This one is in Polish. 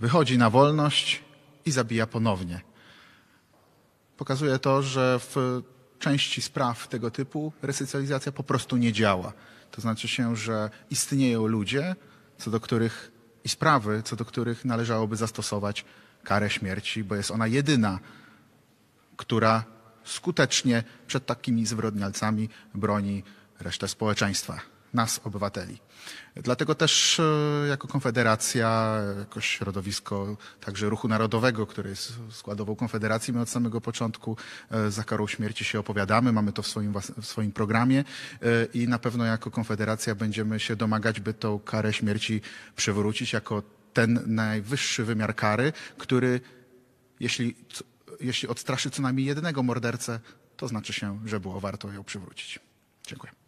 wychodzi na wolność i zabija ponownie. Pokazuje to, że w części spraw tego typu resocjalizacja po prostu nie działa. To znaczy się, że istnieją ludzie, co do których i sprawy, co do których należałoby zastosować karę śmierci, bo jest ona jedyna, która skutecznie przed takimi zwrodnialcami broni resztę społeczeństwa nas, obywateli. Dlatego też e, jako Konfederacja, jako środowisko także ruchu narodowego, który jest składową Konfederacji, my od samego początku e, za karą śmierci się opowiadamy, mamy to w swoim, w swoim programie e, i na pewno jako Konfederacja będziemy się domagać, by tą karę śmierci przywrócić jako ten najwyższy wymiar kary, który jeśli, jeśli odstraszy co najmniej jednego mordercę, to znaczy się, że było warto ją przywrócić. Dziękuję.